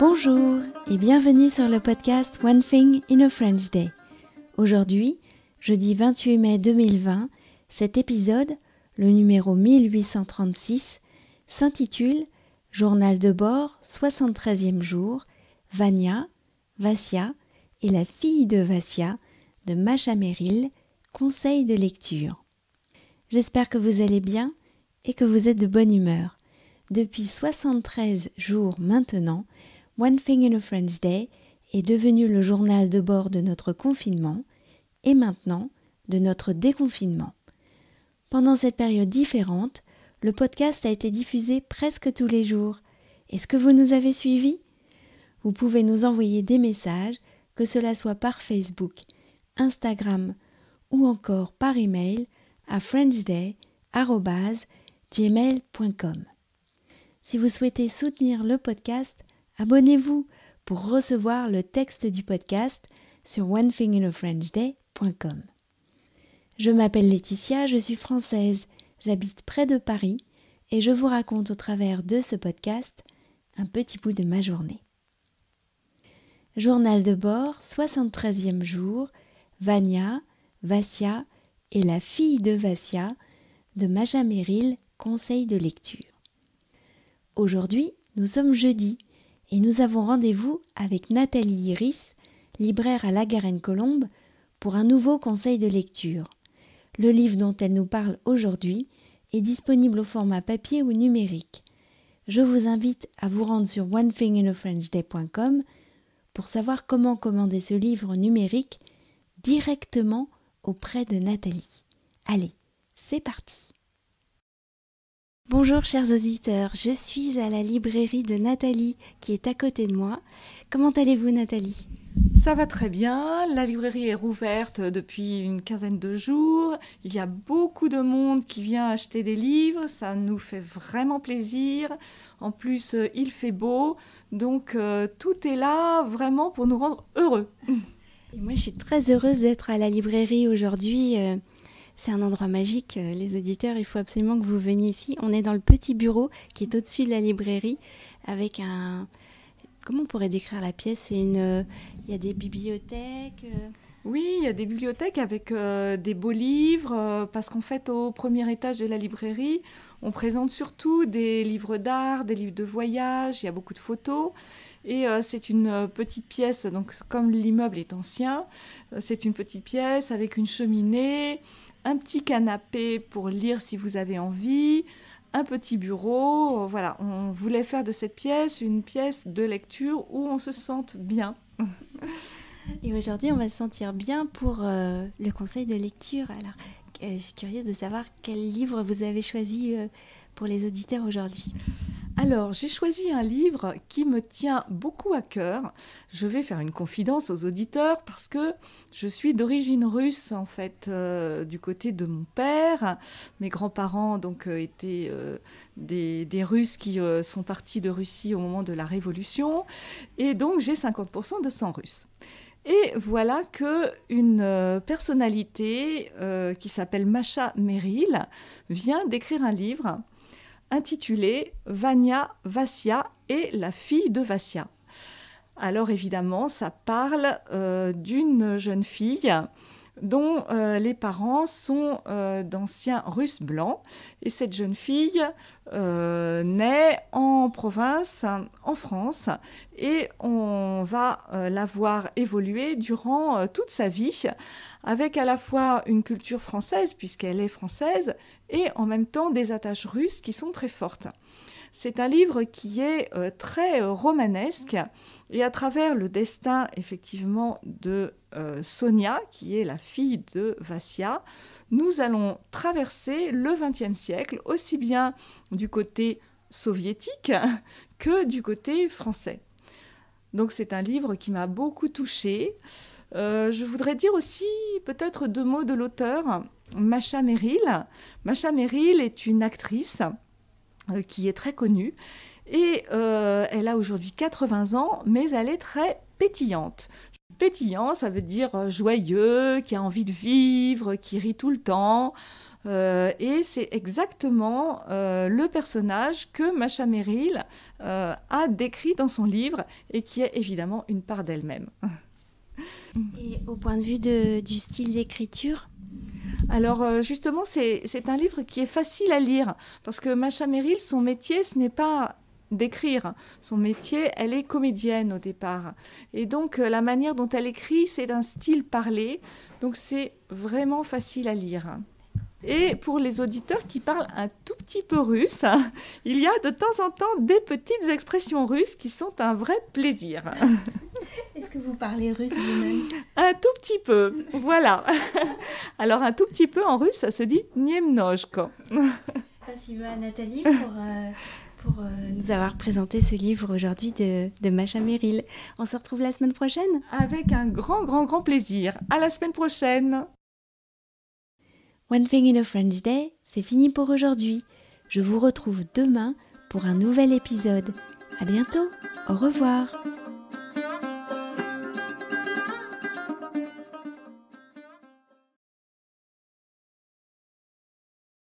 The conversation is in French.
Bonjour et bienvenue sur le podcast One Thing in a French Day. Aujourd'hui, jeudi 28 mai 2020, cet épisode, le numéro 1836, s'intitule Journal de bord, 73e jour, Vania, Vassia et la fille de Vassia de Macha Merrill, conseil de lecture. J'espère que vous allez bien et que vous êtes de bonne humeur. Depuis 73 jours maintenant, One Thing in a French Day est devenu le journal de bord de notre confinement et maintenant de notre déconfinement. Pendant cette période différente, le podcast a été diffusé presque tous les jours. Est-ce que vous nous avez suivis Vous pouvez nous envoyer des messages, que cela soit par Facebook, Instagram ou encore par email à frenchday.gmail.com. Si vous souhaitez soutenir le podcast, Abonnez-vous pour recevoir le texte du podcast sur onethinginafrenchday.com. Je m'appelle Laetitia, je suis française, j'habite près de Paris et je vous raconte au travers de ce podcast un petit bout de ma journée. Journal de bord, 73e jour, Vania, Vassia et la fille de Vassia de Maja conseil de lecture. Aujourd'hui, nous sommes jeudi et nous avons rendez-vous avec Nathalie Iris, libraire à La Garenne-Colombe, pour un nouveau conseil de lecture. Le livre dont elle nous parle aujourd'hui est disponible au format papier ou numérique. Je vous invite à vous rendre sur onethinginafrenchday.com pour savoir comment commander ce livre numérique directement auprès de Nathalie. Allez, c'est parti Bonjour chers auditeurs, je suis à la librairie de Nathalie qui est à côté de moi. Comment allez-vous Nathalie Ça va très bien, la librairie est rouverte depuis une quinzaine de jours, il y a beaucoup de monde qui vient acheter des livres, ça nous fait vraiment plaisir, en plus euh, il fait beau, donc euh, tout est là vraiment pour nous rendre heureux. moi je suis très heureuse d'être à la librairie aujourd'hui. Euh, c'est un endroit magique, euh, les auditeurs, il faut absolument que vous veniez ici. On est dans le petit bureau qui est au-dessus de la librairie avec un... Comment on pourrait décrire la pièce une... Euh, il y a des bibliothèques euh. oui, il y a des bibliothèques avec des beaux livres, parce qu'en fait, au premier étage de la librairie, on présente surtout des livres d'art, des livres de voyage, il y a beaucoup de photos. Et euh, c'est une euh, petite pièce, donc comme l'immeuble est ancien, euh, c'est une petite pièce avec une cheminée, un petit canapé pour lire si vous avez envie, un petit bureau. Voilà, on voulait faire de cette pièce une pièce de lecture où on se sente bien. Et aujourd'hui, on va se sentir bien pour le conseil de lecture. Alors, je suis curieuse de savoir quel livre vous avez choisi pour les auditeurs aujourd'hui. Alors, j'ai choisi un livre qui me tient beaucoup à cœur. Je vais faire une confidence aux auditeurs parce que je suis d'origine russe, en fait, euh, du côté de mon père. Mes grands-parents, donc, euh, étaient euh, des, Russes qui sont partis de Russie au moment de la Révolution. Et donc, j'ai 50% de sang russe. Et voilà que une personnalité qui s'appelle Masha Merrill vient d'écrire un livre intitulé Vania, Vassia et la fille de Vassia. Alors évidemment, ça parle euh, d'une jeune fille dont euh, les parents sont euh, d'anciens Russes blancs. Et cette jeune fille euh, naît en province, en France, et on va la voir évoluer durant toute sa vie, avec à la fois une culture française, puisqu'elle est française, et en même temps des attaches russes qui sont très fortes. C'est un livre qui est euh, très euh, romanesque et à travers le destin effectivement de euh, Sonia, qui est la fille de Vassia, nous allons traverser le XXe siècle, aussi bien du côté soviétique que du côté français. Donc c'est un livre qui m'a beaucoup touchée. je voudrais dire aussi peut-être deux mots de l'auteur, Macha Merrill. Macha Merrill est une actrice euh, qui est très connue. Et euh, elle a aujourd'hui 80 ans, mais elle est très pétillante. Pétillant, ça veut dire euh, joyeux, qui a envie de vivre, qui rit tout le temps. et c'est exactement le personnage que Macha Merrill a décrit dans son livre et qui est évidemment une part d'elle-même. Et au point de vue du style d'écriture, alors euh, justement, c'est un livre qui est facile à lire parce que Macha Meryl, son métier, ce n'est pas d'écrire. Son métier, elle est comédienne au départ. Et donc euh, la manière dont elle écrit, c'est d'un style parlé. Donc c'est vraiment facile à lire. Et pour les auditeurs qui parlent un tout petit peu russe, il y a de temps en temps des petites expressions russes qui sont un vrai plaisir. Est-ce que vous parlez russe vous-même Un tout petit peu, voilà. Alors un tout petit peu en russe, ça se dit Niemnojko. Merci à Nathalie pour, euh, euh, nous avoir présenté ce livre aujourd'hui de, de Macha Meryl. On se retrouve la semaine prochaine Avec un grand, grand, grand plaisir. À la semaine prochaine One Thing in a French Day, c'est fini pour aujourd'hui. Je vous retrouve demain pour un nouvel épisode. À bientôt, au revoir.